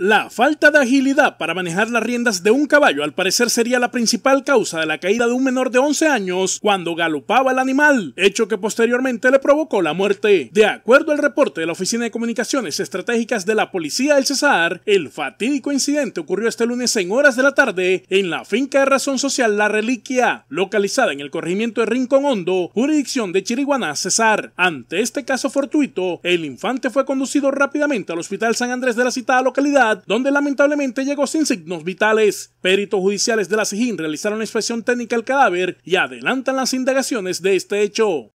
La falta de agilidad para manejar las riendas de un caballo al parecer sería la principal causa de la caída de un menor de 11 años cuando galopaba el animal, hecho que posteriormente le provocó la muerte. De acuerdo al reporte de la Oficina de Comunicaciones Estratégicas de la Policía del Cesar, el fatídico incidente ocurrió este lunes en horas de la tarde en la finca de razón social La Reliquia, localizada en el corregimiento de Rincón Hondo, jurisdicción de Chiriguaná, Cesar. Ante este caso fortuito, el infante fue conducido rápidamente al Hospital San Andrés de la citada localidad donde lamentablemente llegó sin signos vitales. Peritos judiciales de la SIGIN realizaron la inspección técnica al cadáver y adelantan las indagaciones de este hecho.